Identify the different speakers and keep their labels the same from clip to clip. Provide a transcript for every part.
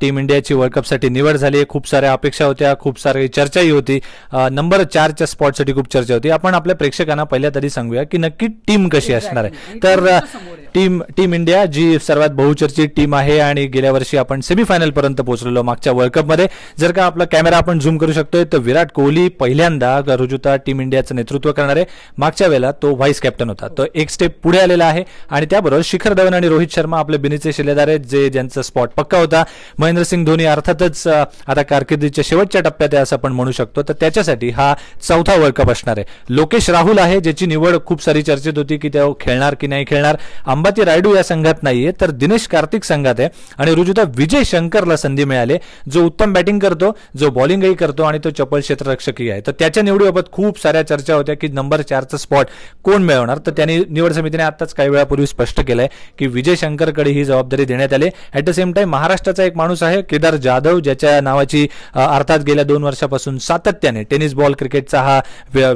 Speaker 1: Team इंडियाची world कपसाठी निवड झाली खूप साऱ्या अपेक्षा होत्या खूप सारी चर्चाही होती नंबर चारच्या स्पॉटसाठी खूप चर्चा होती आपण आपल्या प्रेक्षकांना पहिल्या तरी सांगूया की नक्की टीम कशी असणार आहे तर टीम टीम इंडिया जी सर्वात बहुचर्चित टीम आहे आणि गेल्या वर्षी आपण सेमीफायनल पर्यंत पोहोचलेलो मागच्या वर्ल्ड मध्ये जर का आपला कॅमेरा आपण झूम करू शकतोय तर विराट कोहली पहिल्यांदा रुजुता टीम इंडियाचं नेतृत्व करणार आहे मागच्या वेळेला तो व्हाईस कॅप्टन होता तो एक स्टेप पुढे आलेला आहे आणि त्याबरोबर शिखर धवन आणि रोहित शर्मा आपले बिनीचे शिलेदार आहेत जे ज्यांचा स्पॉट पक्का होता महेंद्रसिंग धोनी अर्थातच आता कारकिर्दीच्या शेवटच्या टप्प्यात आहे असं आपण म्हणू शकतो तर त्याच्यासाठी हा चौथा वर्ल्ड कप असणार आहे लोकेश राहुल आहे ज्याची निवड खूप सारी चर्चेत होती की तो खेळणार की नाही खेळणार अंबा अंबाती रायडू या संघात नाहीये तर दिनेश कार्तिक संघात आहे आणि रुजुता विजय शंकरला संधी मिळाली जो उत्तम बॅटिंग करतो जो बॉलिंगही करतो आणि तो चपल क्षेत्ररक्षकही आहे तर त्याच्या निवडीबाबत खूप साऱ्या चर्चा होत्या की नंबर चारचा स्पॉट कोण मिळवणार तर त्यांनी निवड समितीने आताच काही वेळापूर्वी स्पष्ट केलंय की विजय शंकरकडे ही जबाबदारी देण्यात आली ऍट द सेम टाइम महाराष्ट्राचा एक माणूस आहे केदार जाधव ज्याच्या नावाची अर्थात गेल्या दोन वर्षापासून सातत्याने टेनिस बॉल क्रिकेटचा हा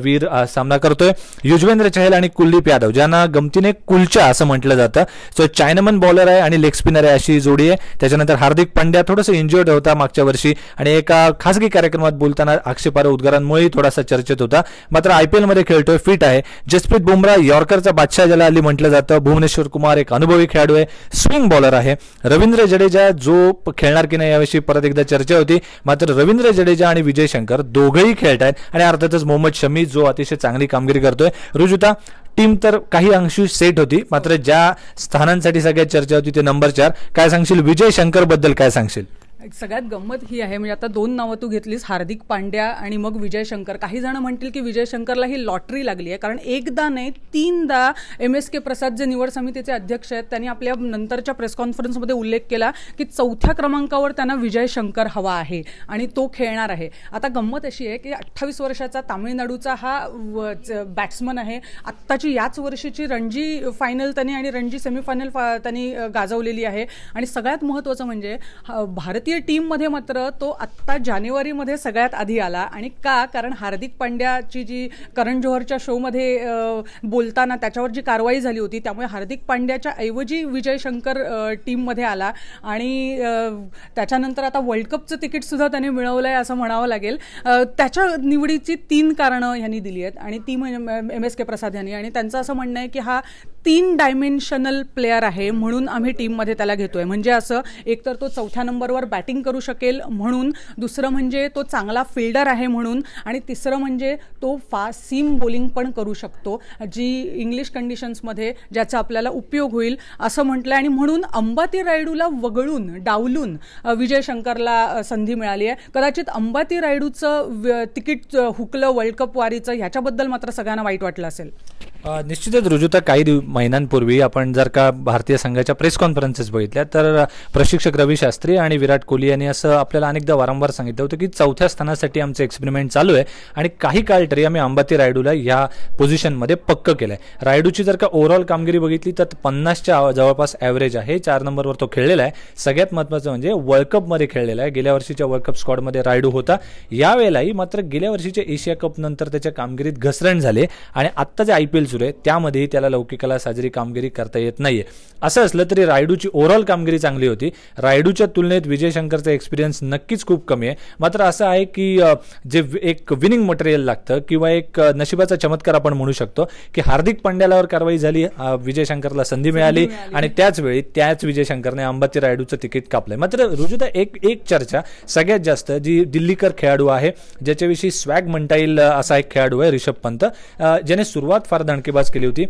Speaker 1: वीर सामना करतोय युजवेंद्र चहल आणि कुलदीप यादव ज्यांना गमतीने कुलचा असं म्हटलं म्हटलं जातं सो चायनामन बॉलर आहे आणि लेग स्पिनर आहे अशी जोडी आहे त्याच्यानंतर हार्दिक पांड्या थोडासा इंजर्ड होता मागच्या वर्षी आणि एका खासगी कार्यक्रमात बोलताना आक्षेपार उद्गारांमुळे थोडासा चर्चेत होता मात्र मध्ये खेळतोय फिट आहे जसप्रीत बुमरा यॉर्करचा बादशाह ज्याला आली म्हटलं जातं भुवनेश्वर कुमार एक अनुभवी खेळाडू आहे स्विंग बॉलर आहे रवींद्र जडेजा जो खेळणार की नाही याविषयी परत एकदा चर्चा होती मात्र रवींद्र जडेजा आणि विजय शंकर दोघेही खेळत आहेत आणि अर्थातच मोहम्मद शमी जो अतिशय चांगली कामगिरी करतोय रुजुता टीम तर काही अंशी सेट होती मात्र ज्या स्थानांसाठी सगळ्यात चर्चा होती ते नंबर चार काय सांगशील विजय शंकर बद्दल काय सांगशील
Speaker 2: सगळ्यात गंमत ही आहे म्हणजे आता दोन नावं तू घेतलीस हार्दिक पांड्या आणि मग विजय शंकर काही जण म्हणतील की विजय शंकरला ही लॉटरी लागली आहे कारण एकदा नाही तीनदा एम एस के प्रसाद जे निवड समितीचे अध्यक्ष आहेत त्यांनी आपल्या नंतरच्या प्रेस कॉन्फरन्समध्ये उल्लेख केला की चौथ्या क्रमांकावर त्यांना विजय शंकर हवा आहे आणि तो खेळणार आहे आता गंमत अशी आहे की अठ्ठावीस वर्षाचा तामिळनाडूचा हा बॅट्समन आहे आत्ताची याच वर्षीची रणजी फायनल त्यांनी आणि रणजी सेमीफायनल त्यांनी गाजवलेली आहे आणि सगळ्यात महत्त्वाचं म्हणजे भारतीय भारतीय टीममध्ये मात्र तो आत्ता जानेवारीमध्ये सगळ्यात आधी आला आणि का कारण हार्दिक पांड्याची जी करण जोहरच्या शोमध्ये बोलताना त्याच्यावर जी कारवाई झाली होती त्यामुळे हार्दिक पांड्याच्या ऐवजी विजय शंकर टीममध्ये आला आणि त्याच्यानंतर आता वर्ल्ड कपचं तिकीटसुद्धा त्याने मिळवलं आहे असं म्हणावं लागेल त्याच्या निवडीची तीन कारणं यांनी दिली आहेत आणि ती म्हणजे एम एस के प्रसाद यांनी आणि त्यांचं असं म्हणणं आहे की हा तीन डायमेन्शनल प्लेअर आहे म्हणून आम्ही टीममध्ये त्याला घेतोय म्हणजे असं एकतर तो चौथ्या नंबरवर बॅटिंग करू शकेल म्हणून दुसरं म्हणजे तो चांगला फिल्डर आहे म्हणून आणि तिसरं म्हणजे तो फास्ट सीम बोलिंग पण करू शकतो जी इंग्लिश कंडिशन्समध्ये ज्याचा आपल्याला उपयोग होईल असं म्हटलं आणि म्हणून अंबाती रायडूला वगळून डावलून विजय शंकरला संधी मिळाली आहे कदाचित अंबाती रायडूचं तिकीट हुकलं वर्ल्ड कप वारीचं ह्याच्याबद्दल मात्र सगळ्यांना वाईट वाटलं असेल
Speaker 1: निश्चितच रुजुता काही दिव महिन्यांपूर्वी आपण जर का भारतीय संघाच्या प्रेस कॉन्फरन्सेस बघितल्या तर प्रशिक्षक रवी शास्त्री आणि विराट कोहली यांनी असं आपल्याला अनेकदा वारंवार सांगितलं होतं की चौथ्या स्थानासाठी आमचं एक्सपेरिमेंट चालू आहे आणि काही काळ तरी आम्ही अंबाती रायडूला या पोझिशनमध्ये पक्क केलं आहे रायडूची जर का ओव्हरऑल कामगिरी बघितली तर पन्नासच्या जवळपास ॲव्हरेज आहे चार नंबरवर तो खेळलेला आहे सगळ्यात महत्त्वाचं म्हणजे वर्ल्ड कपमध्ये खेळलेला आहे गेल्या वर्षीच्या वर्ल्ड कप स्क्वॉडमध्ये रायडू होता यावेळेलाही मात्र गेल्या वर्षीच्या एशिया कपनंतर त्याच्या कामगिरीत घसरण झाली आणि आत्ताच्या आय पी एल सुरू आहे त्यामध्येही त्याला लौकिकाला साजरी कामगिरी करता येत नाहीये असं असलं तरी रायडूची ओव्हरऑल कामगिरी चांगली होती रायडूच्या तुलनेत विजय शंकरचा एक्सपिरियन्स नक्कीच खूप कमी आहे मात्र असं आहे की जे एक विनिंग मटेरियल लागतं किंवा एक नशिबाचा चमत्कार आपण म्हणू शकतो की हार्दिक पांड्यालावर कारवाई झाली विजय शंकरला संधी मिळाली आणि त्याच वेळी त्याच विजय शंकरने अंबाती रायडूचं तिकीट कापलंय मात्र रुजुता एक एक चर्चा सगळ्यात जास्त जी दिल्लीकर खेळाडू आहे ज्याच्याविषयी स्वॅग म्हणता येईल असा एक खेळाडू आहे रिषभ पंत ज्याने सुरुवात फार डंकेबाज केली होती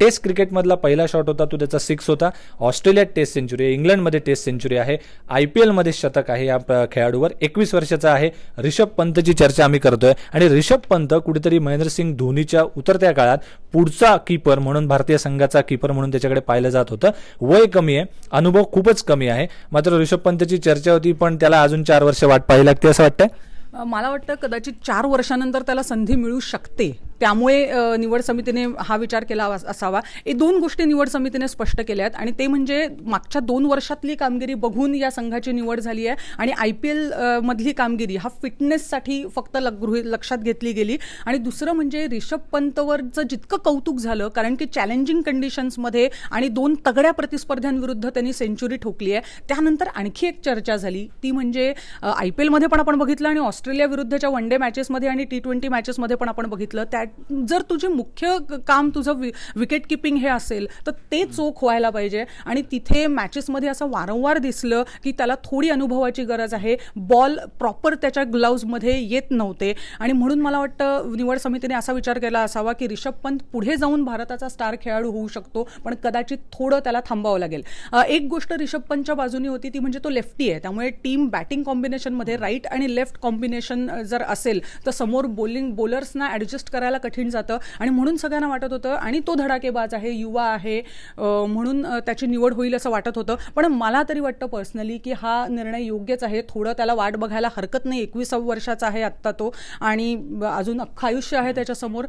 Speaker 1: टेस्ट क्रिकेटमधला पहिला शॉट होता तो त्याचा सिक्स होता ऑस्ट्रेलियात टेस्ट सेंचुरी आहे इंग्लंडमध्ये टेस्ट सेंचुरी आहे आय पी एलमध्ये शतक आहे या खेळाडूवर एकवीस वर्षाचा आहे रिषभ पंतची चर्चा आम्ही करतोय आणि रिषभ पंत कुठेतरी महेंद्रसिंग धोनीच्या उतरत्या काळात पुढचा कीपर म्हणून भारतीय संघाचा कीपर म्हणून त्याच्याकडे पाहिलं जात होतं वय कमी आहे अनुभव खूपच कमी आहे मात्र ऋषभ पंतची चर्चा होती पण त्याला अजून चार वर्ष वाट पाहावी लागते असं वाटतं
Speaker 2: मला वाटतं कदाचित चार वर्षानंतर त्याला संधी मिळू शकते त्यामुळे निवड समितीने हा विचार केला असावा हे दोन गोष्टी निवड समितीने स्पष्ट केल्या आहेत आणि ते म्हणजे मागच्या दोन वर्षातली कामगिरी बघून या संघाची निवड झाली आहे आणि आय पी एल मधली कामगिरी हा फिटनेससाठी फक्त गृहित लक्षात घेतली गेली आणि दुसरं म्हणजे रिषभ पंतवरचं जितकं कौतुक झालं कारण की चॅलेंजिंग कंडिशन्समध्ये आणि दोन तगड्या प्रतिस्पर्ध्यांविरुद्ध त्यांनी सेंच्युरी ठोकली आहे त्यानंतर आणखी एक चर्चा झाली ती म्हणजे आय पी एलमध्ये पण आपण बघितलं आणि ऑस्ट्रेलियाविरुद्धच्या वन डे मॅचेसमध्ये आणि टी ट्वेंटी मॅचेसमध्ये पण आपण बघितलं त्या बॅट जर तुझे मुख्य काम तुझं विकेट किपिंग हे असेल तर ते चोख व्हायला पाहिजे आणि तिथे मॅचेसमध्ये असं वारंवार दिसलं की त्याला थोडी अनुभवाची गरज आहे बॉल प्रॉपर त्याच्या ग्लव्जमध्ये येत नव्हते आणि म्हणून मला वाटतं निवड समितीने असा विचार केला असावा की रिषभ पंत पुढे जाऊन भारताचा स्टार खेळाडू होऊ शकतो पण कदाचित थोडं त्याला थांबावं लागेल एक गोष्ट रिषभ पंतच्या बाजूनी होती ती म्हणजे तो लेफ्टी आहे त्यामुळे टीम बॅटिंग कॉम्बिनेशनमध्ये राईट आणि लेफ्ट कॉम्बिनेशन जर असेल तर समोर बोलिंग बॉलर्सना ॲडजस्ट करायला कठीण जातं आणि म्हणून सगळ्यांना वाटत होतं आणि तो धडाकेबाज आहे युवा आहे म्हणून त्याची निवड होईल असं वाटत होतं पण मला तरी वाटतं पर्सनली की हा निर्णय योग्यच आहे थोडं त्याला वाट बघायला हरकत नाही एकवीसाव वर्षाचा आहे आत्ता तो आणि अजून अख्खं आयुष्य आहे त्याच्यासमोर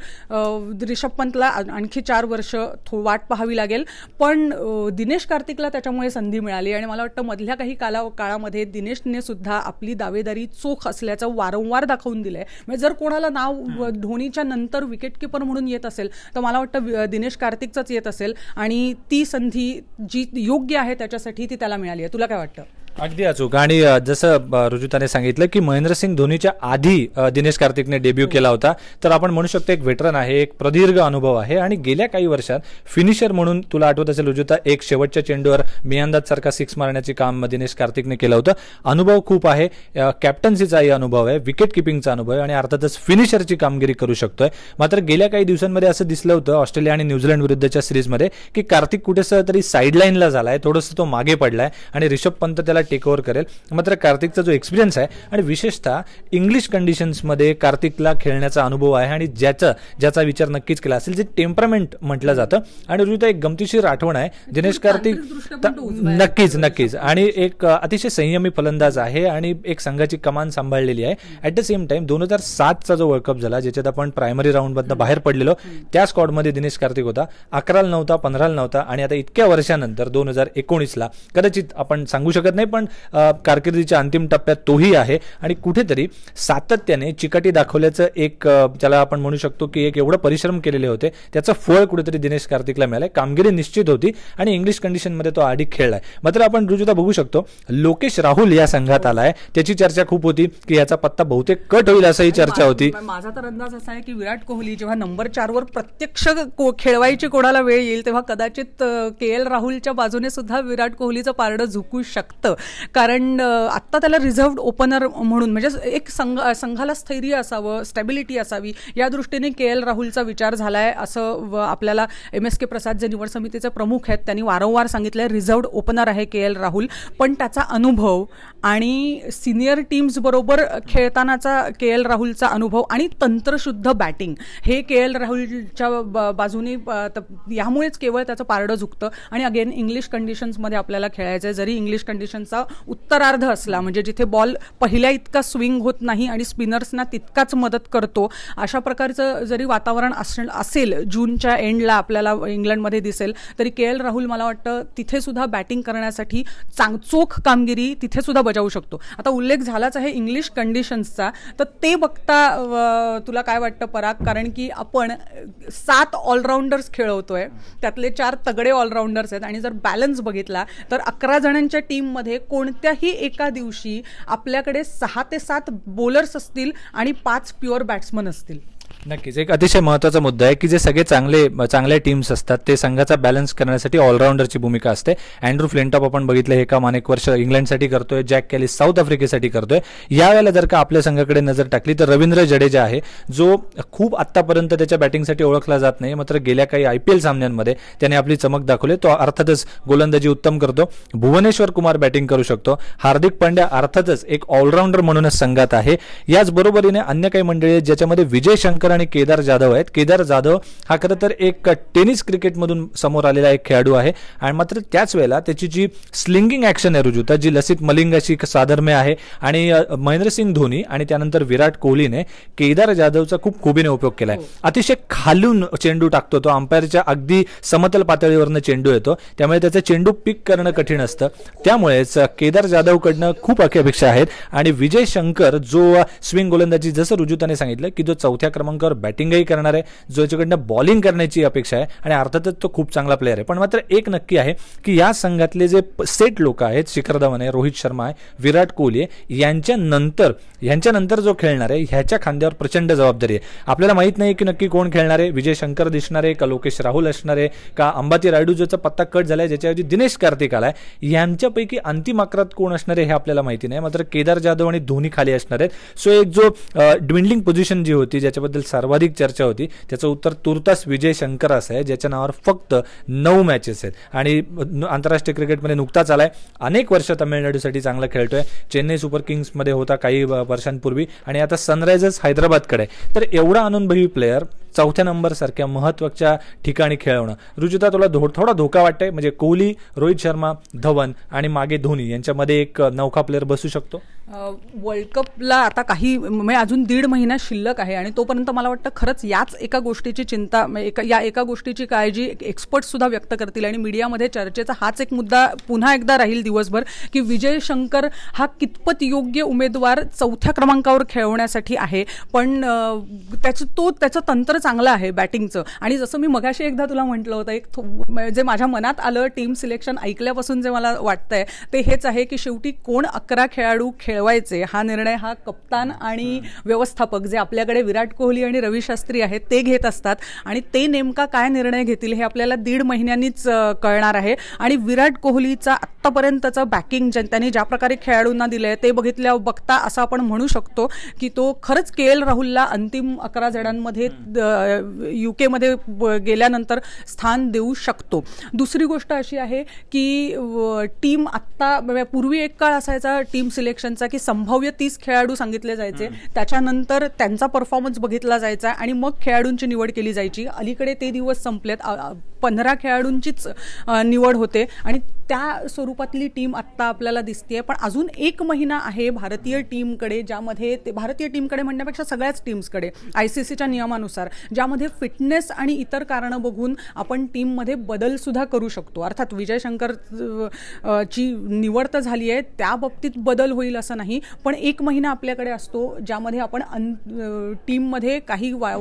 Speaker 2: रिषभ पंतला आणखी चार वर्ष थो वाट पाहावी लागेल पण दिनेश कार्तिकला त्याच्यामुळे संधी मिळाली आणि मला वाटतं मधल्या काही काला काळामध्ये दिनेशने सुद्धा आपली दावेदारी चोख असल्याचं वारंवार दाखवून दिलं आहे म्हणजे जर कोणाला नाव धोनीच्या नंतर तर विकेटकीपर म्हणून येत असेल तर मला वाटतं दिनेश कार्तिकचाच येत असेल आणि ती संधी जी योग्य आहे त्याच्यासाठी ती त्याला मिळाली आहे तुला काय वाटतं
Speaker 1: अगदी अचूक आणि जसं रुजुताने सांगितलं की महेंद्रसिंग धोनीच्या आधी दिनेश कार्तिकने डेब्यू केला होता तर आपण म्हणू शकतो एक वेटरन आहे एक प्रदीर्घ अनुभव आहे आणि गेल्या काही वर्षात फिनिशर म्हणून तुला आठवत असेल रुजुता एक शेवटच्या चेंडूवर सारखा सिक्स मारण्याचे काम दिनेश कार्तिकने केलं होतं अनुभव खूप आहे कॅप्टन्सीचाही अनुभव आहे विकेट किपिंगचा अनुभव आहे आणि अर्थातच फिनिशरची कामगिरी करू शकतोय मात्र गेल्या काही दिवसांमध्ये असं दिसलं होतं ऑस्ट्रेलिया आणि न्यूझीलंड विरुद्धच्या सिरीजमध्ये की कार्तिक कुठेसं तरी साईडलाईनला झालाय थोडंसं तो मागे पडलाय आणि रिषभ पंत त्याला टेक ओव्हर करेल मात्र कार्तिकचा जो एक्सपिरियन्स आहे आणि विशेषतः इंग्लिश कंडिशन्समध्ये कार्तिकला खेळण्याचा अनुभव आहे आणि ज्याचा ज्याचा विचार नक्कीच केला असेल जे टेम्परमेंट म्हटलं जातं आणि तर एक गमतीशीर आठवण आहे दिनेश कार्तिक नक्कीच नक्कीच आणि एक अतिशय संयमी फलंदाज आहे आणि एक संघाची कमान सांभाळलेली आहे ऍट द सेम टाइम दोन हजार सातचा जो वर्ल्ड कप झाला ज्याच्यात आपण प्रायमरी राऊंडमधनं बाहेर पडलेलो त्या स्कॉडमध्ये दिनेश कार्तिक होता अकराला नव्हता पंधराला नव्हता आणि आता इतक्या वर्षानंतर दोन हजार एकोणीसला कदाचित आपण सांगू शकत नाही पण कारकिर्दीच्या अंतिम टप्प्यात तोही आहे आणि कुठेतरी सातत्याने चिकाटी दाखवल्याचं एक त्याला आपण म्हणू शकतो की एक एवढं परिश्रम केलेले होते त्याचं फळ कुठेतरी दिनेश कार्तिकला मिळालंय कामगिरी निश्चित होती आणि इंग्लिश कंडिशनमध्ये तो आडी खेळलाय मात्र आपण रुजुता बघू शकतो लोकेश राहुल या संघात आलाय त्याची चर्चा खूप होती की याचा पत्ता बहुतेक कट होईल असाही चर्चा होती
Speaker 2: माझा तर अंदाज असा आहे की विराट कोहली जेव्हा नंबर चारवर प्रत्यक्ष खेळवायची कोणाला वेळ येईल तेव्हा कदाचित के एल राहुलच्या बाजूने सुद्धा विराट कोहलीचं पारडं झुकू शकतं कारण आत्ता त्याला रिझर्वड ओपनर म्हणून म्हणजे एक संघ संघाला स्थैर्य असावं स्टॅबिलिटी असावी या दृष्टीने के एल राहुलचा विचार झाला आहे असं आपल्याला एम एस के प्रसाद जे निवड समितीचे प्रमुख आहेत त्यांनी वारंवार सांगितलं आहे रिझर्व्ड ओपनर आहे के एल राहुल पण त्याचा अनुभव आणि सिनियर टीम्सबरोबर खेळतानाचा के एल राहुलचा अनुभव आणि तंत्रशुद्ध बॅटिंग हे के एल राहुलच्या बाजूने यामुळेच केवळ त्याचं पारडं झुकतं आणि अगेन इंग्लिश कंडिशन्समध्ये आपल्याला खेळायचं आहे जरी इंग्लिश कंडिशन्स त्यांचा उत्तरार्ध असला म्हणजे जिथे बॉल पहिल्या इतका स्विंग होत नाही आणि स्पिनर्सना तितकाच मदत करतो अशा प्रकारचं जरी वातावरण असेल जूनच्या एंडला आपल्याला इंग्लंडमध्ये दिसेल तरी के एल राहुल मला वाटतं तिथे सुद्धा बॅटिंग करण्यासाठी चांगचोख कामगिरी तिथे सुद्धा बजावू शकतो आता उल्लेख झालाच आहे इंग्लिश कंडिशन्सचा तर ते बघता तुला काय वाटतं पराग कारण की आपण सात ऑलराऊंडर्स खेळवतोय त्यातले चार तगडे ऑलराऊंडर्स आहेत आणि जर बॅलन्स बघितला तर अकरा जणांच्या टीममध्ये कोणत्याही एका दिवशी आपल्याकडे सहा ते सात बोलर्स असतील आणि पाच प्युअर बॅट्समन असतील
Speaker 1: नक्कीच एक अतिशय महत्त्वाचा मुद्दा आहे की जे सगळे चांगले चांगल्या टीम्स असतात ते संघाचा बॅलन्स करण्यासाठी ऑलराऊंडरची भूमिका असते अँड्रू फ्लिंटॉप आपण बघितलं हे काम अनेक वर्ष इंग्लंडसाठी करतोय जॅक कॅली साऊथ आफ्रिकेसाठी करतोय यावेळेला जर का आपल्या संघाकडे नजर टाकली तर रवींद्र जडेजा आहे जो खूप आत्तापर्यंत त्याच्या बॅटिंगसाठी ओळखला जात नाही मात्र गेल्या काही आय पी एल सामन्यांमध्ये त्याने आपली चमक दाखवली तो अर्थातच गोलंदाजी उत्तम करतो भुवनेश्वर कुमार बॅटिंग करू शकतो हार्दिक पांड्या अर्थातच एक ऑलराऊंडर म्हणूनच संघात आहे याचबरोबरीने अन्य काही मंडळी ज्याच्यामध्ये विजय शंकर आणि केदार जाधव आहेत केदार जाधव हा खरं तर एक टेनिस क्रिकेटमधून समोर आलेला एक खेळाडू आहे आणि मात्र त्याच वेळेला त्याची जी स्लिंगिंग ऍक्शन आहे रुजू जी लसित मलिंगाशी साधर्म्य आहे आणि महेंद्रसिंग धोनी आणि त्यानंतर विराट कोहलीने केदार जाधवचा खूप खुबीने उपयोग केला आहे हो. अतिशय खालून चेंडू टाकतो तो अंपायरच्या अगदी समतल पातळीवरनं चेंडू येतो त्यामुळे त्याचा चेंडू पिक करणं कठीण असतं त्यामुळेच केदार जाधव कडनं खूप अपेक्षा आहेत आणि विजय शंकर जो स्विंग गोलंदाजी जसं रुजुताने सांगितलं की जो चौथ्या क्रमांक श्रीलंकावर बॅटिंगही करणार आहे जो याच्याकडनं बॉलिंग करण्याची अपेक्षा आहे आणि अर्थातच तो खूप चांगला प्लेअर आहे पण मात्र एक नक्की आहे की या संघातले जे सेट लोक आहेत शिखर धवन आहे रोहित शर्मा आहे विराट कोहली आहे यांच्यानंतर यांच्यानंतर जो खेळणार आहे ह्याच्या खांद्यावर प्रचंड जबाबदारी आहे आपल्याला माहित नाही की नक्की कोण खेळणार आहे विजय शंकर दिसणार आहे का लोकेश राहुल असणार आहे का अंबाती रायडू ज्याचा पत्ता कट झाला आहे ज्याच्याऐवजी दिनेश कार्तिक आहे यांच्यापैकी अंतिम अकरात कोण असणार आहे हे आपल्याला माहिती नाही मात्र केदार जाधव आणि धोनी खाली असणार आहेत सो एक जो ड्विंडलिंग पोझिशन जी होती ज्याच्याबद्दल सर्वाधिक चर्चा होती त्याचं उत्तर तुर्तास विजय शंकर असं आहे ज्याच्या नावावर फक्त नऊ मॅचेस आहेत आणि आंतरराष्ट्रीय क्रिकेटमध्ये नुकताच आलाय अनेक वर्ष तमिळनाडूसाठी चांगला खेळतोय चेन्नई सुपर किंग्समध्ये होता काही वर्षांपूर्वी आणि आता सनरायझर्स हैदराबादकडे तर एवढा अनुभवी प्लेयर चौथ्या नंबरसारख्या महत्वाच्या ठिकाणी खेळवणं रुजुता तुला धो थोडा धोका वाटतंय म्हणजे कोहली रोहित शर्मा धवन आणि मागे धोनी यांच्यामध्ये एक नौका प्लेअर बसू शकतो
Speaker 2: वर्ल्ड कपला आता काही म्हणजे अजून दीड महिना शिल्लक आहे आणि तोपर्यंत मला वाटतं खरंच याच एका गोष्टीची चिंता म्हणजे या एका गोष्टीची काळजी एक्सपर्ट सुद्धा व्यक्त करतील आणि मीडियामध्ये चर्चेचा हाच एक मुद्दा पुन्हा एकदा राहील दिवसभर की विजय शंकर हा कितपत योग्य उमेदवार चौथ्या क्रमांकावर खेळवण्यासाठी आहे पण त्याचं तो त्याचं तंत्र चांगलं आहे बॅटिंगचं आणि जसं मी मगाशी एकदा तुला म्हटलं होतं एक जे माझ्या मनात आलं टीम सिलेक्शन ऐकल्यापासून जे मला वाटतंय ते हेच आहे की शेवटी कोण अकरा खेळाडू खेळवायचे हा निर्णय हा कप्तान आणि व्यवस्थापक जे आपल्याकडे विराट कोहली आणि रवी शास्त्री आहेत ते घेत असतात आणि ते नेमका काय निर्णय घेतील हे आपल्याला दीड महिन्यांनीच कळणार आहे आणि विराट कोहलीचा आत्तापर्यंतचं बॅकिंग त्यांनी ज्या प्रकारे खेळाडूंना आहे ते बघितल्या बघता असं आपण म्हणू शकतो की तो खरंच के एल राहुलला अंतिम अकरा जणांमध्ये युकेमध्ये केमध्ये गेल्यानंतर स्थान देऊ शकतो दुसरी गोष्ट अशी आहे की टीम आत्ता म्हणजे पूर्वी एक काळ असायचा टीम सिलेक्शनचा की संभाव्य तीस खेळाडू सांगितले जायचे त्याच्यानंतर त्यांचा परफॉर्मन्स बघितला जायचा आणि मग खेळाडूंची निवड केली जायची अलीकडे ते दिवस संपलेत पंधरा खेळाडूंचीच निवड होते आणि त्या स्वरूपातली टीम आत्ता आपल्याला दिसते पण अजून एक महिना आहे भारतीय टीमकडे ज्यामध्ये ते भारतीय टीमकडे म्हणण्यापेक्षा सगळ्याच टीम्सकडे आय सी सीच्या नियमानुसार ज्यामध्ये फिटनेस आणि इतर कारणं बघून आपण टीममध्ये बदलसुद्धा करू शकतो अर्थात विजय शंकर ची निवड तर झाली आहे त्या बाबतीत बदल होईल असं नाही पण एक महिना आपल्याकडे असतो ज्यामध्ये आपण अन टीममध्ये काही वा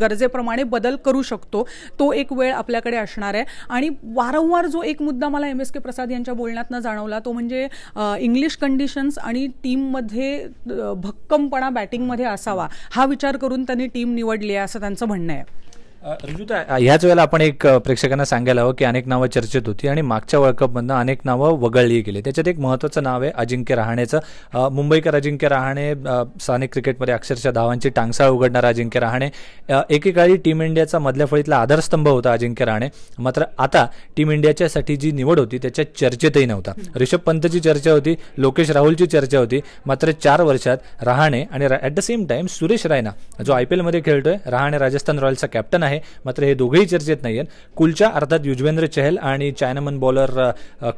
Speaker 2: गरजेप्रमाणे बदल करू शकतो तो एक वेळ आपल्याकडे असणार आहे आणि वारंवार जो एक मुद्दा मला एम एस के प्रसाद यांच्या बोलण्यातनं जाणवला तो म्हणजे इंग्लिश कंडिशन्स आणि टीममध्ये भक्कमपणा बॅटिंगमध्ये असावा हा विचार करून त्यांनी टीम निवडली आहे असं त्यांचं म्हणणं आहे रिजूता ह्याच
Speaker 1: वेळेला आपण एक प्रेक्षकांना सांगायला हवं की अनेक नावं चर्चेत होती आणि मागच्या वर्ल्ड कपमधनं अनेक नावं वगळली गेली त्याच्यात एक महत्त्वाचं नाव आहे अजिंक्य रहाणेचं मुंबईकर अजिंक्य रहाणे स्थानिक क्रिकेटमध्ये अक्षरशः धावांची टांगसाळ उघडणार अजिंक्य रहाणे एकेकाळी टीम इंडियाचा मधल्या फळीतला आधारस्तंभ होता अजिंक्य रहाणे मात्र आता टीम इंडियाच्यासाठी जी निवड होती त्याच्या चर्चेतही नव्हता रिषभ पंतची चर्चा होती लोकेश राहुलची चर्चा होती मात्र चार वर्षात रहाणे आणि at the same time Suresh Raina जो आय पी एलमध्ये खेळतोय रहाणे राजस्थान रॉयल्सचा कॅप्टन आहे आहे मात्र हे दोघेही चर्चेत नाही आहेत कुलच्या अर्थात युजवेंद्र चहल आणि चायनामन बॉलर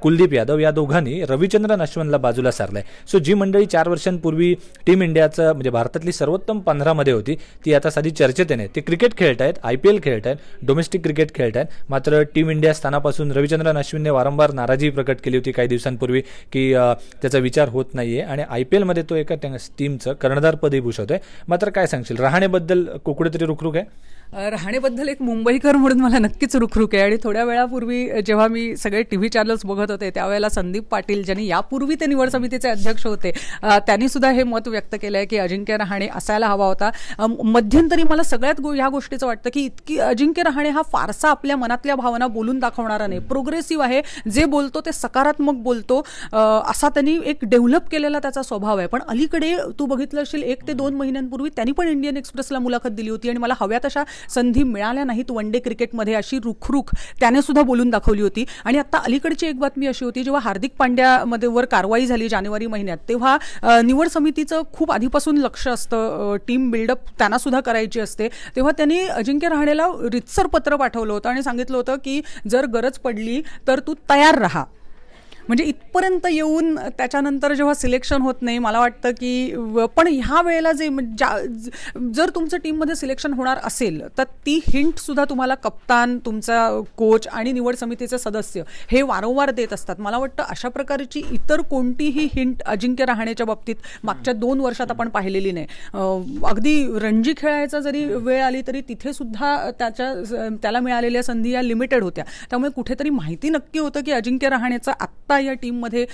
Speaker 1: कुलदीप यादव या दोघांनी रविचंद्रन अश्विनला बाजूला सारलाय सो जी मंडळी चार वर्षांपूर्वी टीम इंडियाचं म्हणजे भारतातली सर्वोत्तम पंधरामध्ये होती ती आता साधी चर्चेत येणे ते क्रिकेट खेळत आहेत आय पी एल खेळत आहेत डोमेस्टिक क्रिकेट खेळत आहेत मात्र टीम इंडिया स्थानापासून रविचंद्रन अश्विनने वारंवार नाराजी प्रकट केली होती काही दिवसांपूर्वी की त्याचा विचार होत नाहीये आणि आय पी एलमध्ये तो एका टीमचं कर्णधारपदही भूषवतोय मात्र काय सांगशील राहण्याबद्दल कुकडे तरी रुखरुख आहे
Speaker 2: राहणेबद्दल एक मुंबईकर म्हणून मला नक्कीच रुखरुख आहे आणि थोड्या वेळापूर्वी जेव्हा मी सगळे टी व्ही चॅनल्स बघत होते त्यावेळेला संदीप पाटील ज्यांनी यापूर्वी ते निवड समितीचे अध्यक्ष होते त्यांनी सुद्धा हे मत व्यक्त केलं आहे की अजिंक्य रहाणे असायला हवा होता मध्यंतरी मला सगळ्यात ह्या गोष्टीचं वाटतं की इतकी अजिंक्य रहाणे हा फारसा आपल्या मनातल्या भावना बोलून दाखवणारा नाही प्रोग्रेसिव्ह आहे जे बोलतो ते सकारात्मक बोलतो असा त्यांनी एक डेव्हलप केलेला त्याचा स्वभाव आहे पण अलीकडे तू बघितलं असेल एक ते दोन महिन्यांपूर्वी त्यांनी पण इंडियन एक्सप्रेसला मुलाखत दिली होती आणि मला हव्या तशा संधी मिळाल्या नाहीत वन डे क्रिकेटमध्ये अशी रुखरुख त्याने सुद्धा बोलून दाखवली होती आणि आता अलीकडची एक बातमी अशी होती जेव्हा हार्दिक पांड्यामध्ये वर कारवाई झाली जानेवारी महिन्यात तेव्हा निवड समितीचं खूप आधीपासून लक्ष असतं टीम बिल्डअप त्यांना सुद्धा करायची असते तेव्हा त्यांनी अजिंक्य रहाणेला रितसर पत्र पाठवलं होतं आणि सांगितलं होतं की जर गरज पडली तर तू तयार राहा म्हणजे इथपर्यंत येऊन त्याच्यानंतर जेव्हा सिलेक्शन होत नाही मला वाटतं की पण ह्या वेळेला जे ज्या जर तुमचं टीममध्ये सिलेक्शन होणार असेल तर ती हिंटसुद्धा तुम्हाला कप्तान तुमचा कोच आणि निवड समितीचे सदस्य हे वारंवार देत असतात मला वाटतं अशा प्रकारची इतर कोणतीही हिंट अजिंक्य राहण्याच्या बाबतीत मागच्या दोन वर्षात आपण पाहिलेली नाही अगदी रणजी खेळायचा जरी वेळ आली तरी तिथे सुद्धा त्याच्या त्याला मिळालेल्या संधी या लिमिटेड होत्या त्यामुळे कुठेतरी माहिती नक्की होतं की अजिंक्य राहण्याचा आत्ता आता या टीममध्ये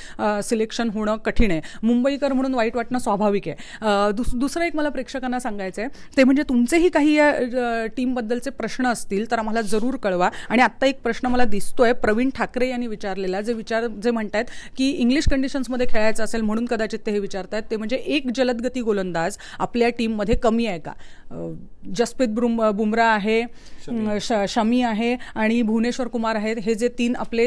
Speaker 2: सिलेक्शन होणं कठीण आहे मुंबईकर म्हणून वाईट वाटणं स्वाभाविक आहे दुस दुसरं एक मला प्रेक्षकांना सांगायचं आहे ते म्हणजे तुमचेही काही या टीमबद्दलचे प्रश्न असतील तर आम्हाला जरूर कळवा आणि आत्ता एक प्रश्न मला दिसतोय प्रवीण ठाकरे यांनी विचारलेला जे विचार जे म्हणतात की इंग्लिश कंडिशन्समध्ये खेळायचं असेल म्हणून कदाचित ते हे विचारतात ते म्हणजे एक जलदगती गोलंदाज आपल्या टीममध्ये कमी आहे का जसप्रीत बुम बुमरा आहे शमी आहे आणि भुवनेश्वर कुमार आहेत हे जे तीन आपले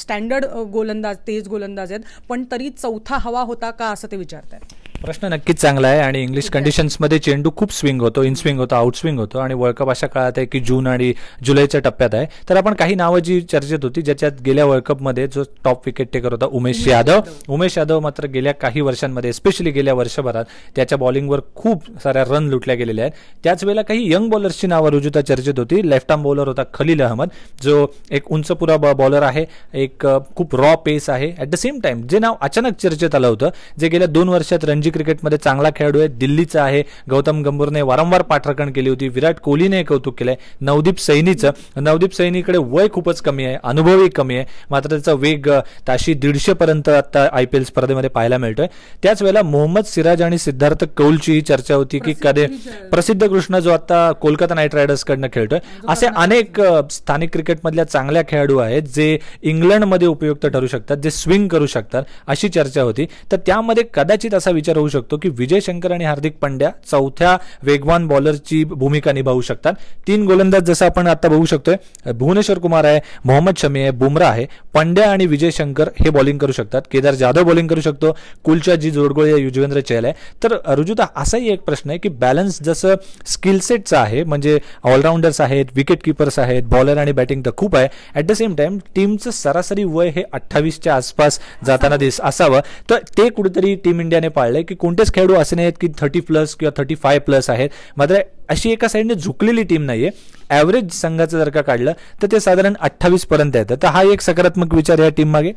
Speaker 2: स्टँडर्ड गोलंदाज तेज गोलंदाज आहेत पण तरी चौथा हवा होता का असं ते विचारत आहेत
Speaker 1: प्रश्न नक्कीच चांगला आहे आणि इंग्लिश कंडिशन्समध्ये चेंडू खूप स्विंग होतो इन स्विंग होतो आउट स्विंग होतो आणि वर्ल्ड कप अशा काळात आहे की जून आणि जुलैच्या टप्प्यात आहे तर आपण काही नावं जी चर्चेत होती ज्याच्यात गेल्या वर्ल्ड कपमध्ये जो टॉप विकेट टेकर होता उमेश यादव उमेश यादव मात्र गेल्या काही वर्षांमध्ये स्पेशली गेल्या वर्षभरात त्याच्या बॉलिंगवर खूप साऱ्या रन लुटल्या गेलेल्या आहेत त्याच वेळेला काही यंग बॉलर्सची नावं रुजुता चर्चेत होती लेफ्ट आर्म बॉलर होता खलील अहमद जो एक उंचपुरा बॉलर आहे एक खूप रॉ पेस आहे ॲट द सेम टाइम जे नाव अचानक चर्चेत आलं होतं जे गेल्या दोन वर्षात रणजी रणजी क्रिकेटमध्ये चांगला खेळाडू आहे दिल्लीचा आहे गौतम गंभीरने वारंवार पाठराखण केली होती विराट कोहलीने कौतुक केलंय नवदीप सैनीचं नवदीप सैनीकडे वय खूपच कमी आहे अनुभवही कमी आहे मात्र त्याचा वेग ताशी दीडशे पर्यंत आता आयपीएल स्पर्धेमध्ये पाहायला मिळतोय त्याच वेळेला मोहम्मद सिराज आणि सिद्धार्थ कौलची ही चर्चा होती की कधी प्रसिद्ध कृष्ण जो आता कोलकाता नाईट रायडर्सकडनं खेळतोय असे अनेक स्थानिक क्रिकेटमधल्या चांगल्या खेळाडू आहेत जे इंग्लंडमध्ये उपयुक्त ठरू शकतात जे स्विंग करू शकतात अशी चर्चा होती तर त्यामध्ये कदाचित असा विचार होऊ शकतो की विजय शंकर आणि हार्दिक पांड्या चौथ्या वेगवान बॉलरची भूमिका निभावू शकतात तीन गोलंदाज जसं आपण आता बघू शकतोय भुवनेश्वर कुमार आहे मोहम्मद शमी आहे बुमरा आहे पंड्या आणि विजय शंकर हे बॉलिंग करू शकतात केदार जाधव बॉलिंग करू शकतो कुलच्या जी जोडगोळी आहे युजवेंद्र चहल आहे तर रुजुता असाही एक प्रश्न आहे की बॅलन्स जसं स्किल आहे म्हणजे ऑलराऊंडर्स आहेत विकेट किपर्स आहेत बॉलर आणि बॅटिंग तर खूप आहे ऍट द सेम टाइम टीमचं सरासरी वय हे अठ्ठावीसच्या आसपास जाताना दिस असावं तर ते कुठेतरी टीम इंडियाने पाळलंय की कोणतेच खेळाडू असे नाहीत की थर्टी प्लस किंवा थर्टी फाय प्लस आहेत मात्र अशी एका साईडने झुकलेली टीम नाहीये ॲव्हरेज संघाचं जर का काढलं तर ते साधारण अठ्ठावीस पर्यंत येतं तर हा एक सकारात्मक विचार या टीम मागे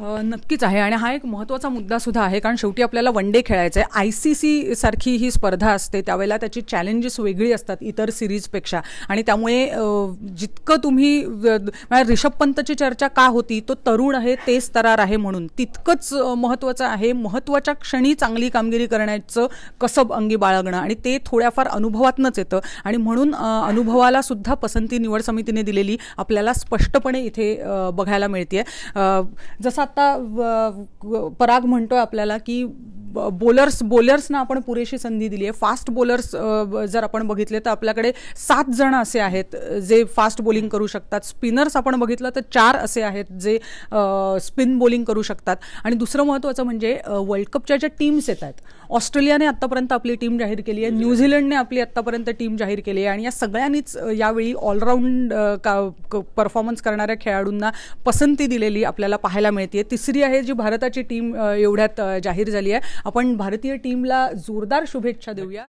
Speaker 2: नक्कीच आहे आणि हा एक महत्त्वाचा मुद्दा सुद्धा आहे कारण शेवटी आपल्याला वन डे खेळायचं आहे आय सी सी सारखी ही स्पर्धा असते त्यावेळेला त्याची चॅलेंजेस वेगळी असतात इतर सिरीजपेक्षा आणि त्यामुळे जितकं तुम्ही रिषभ पंतची चर्चा का होती तो तरुण आहे तेच तरार आहे म्हणून तितकंच महत्त्वाचं आहे महत्त्वाच्या क्षणी चांगली कामगिरी करण्याचं कसब अंगी बाळगणं आणि ते थोड्याफार अनुभवातनंच येतं आणि म्हणून अनुभवाला सुद्धा पसंती निवड समितीने दिलेली आपल्याला स्पष्टपणे इथे बघायला मिळते जसं आता पराग म्हणतोय आपल्याला की बॉलर्स बॉलर्सना आपण पुरेशी संधी दिली आहे फास्ट बॉलर्स जर आपण बघितले तर आपल्याकडे सात जण असे आहेत जे फास्ट बॉलिंग करू शकतात स्पिनर्स आपण बघितलं तर चार असे आहेत जे स्पिन बॉलिंग करू शकतात आणि दुसरं महत्त्वाचं म्हणजे वर्ल्ड कपच्या ज्या टीम्स येत आहेत ऑस्ट्रेलियाने आतापर्यंत आपली टीम जाहीर केली आहे न्यूझीलंडने आपली आतापर्यंत टीम जाहीर केली आहे आणि या सगळ्यांनीच यावेळी ऑलराऊंड का परफॉर्मन्स करणाऱ्या खेळाडूंना पसंती दिलेली आपल्याला पाहायला मिळते तिसरी आहे जी भारताची टीम एवढ्यात जाहीर झाली आहे आपण भारतीय टीमला जोरदार शुभेच्छा देऊया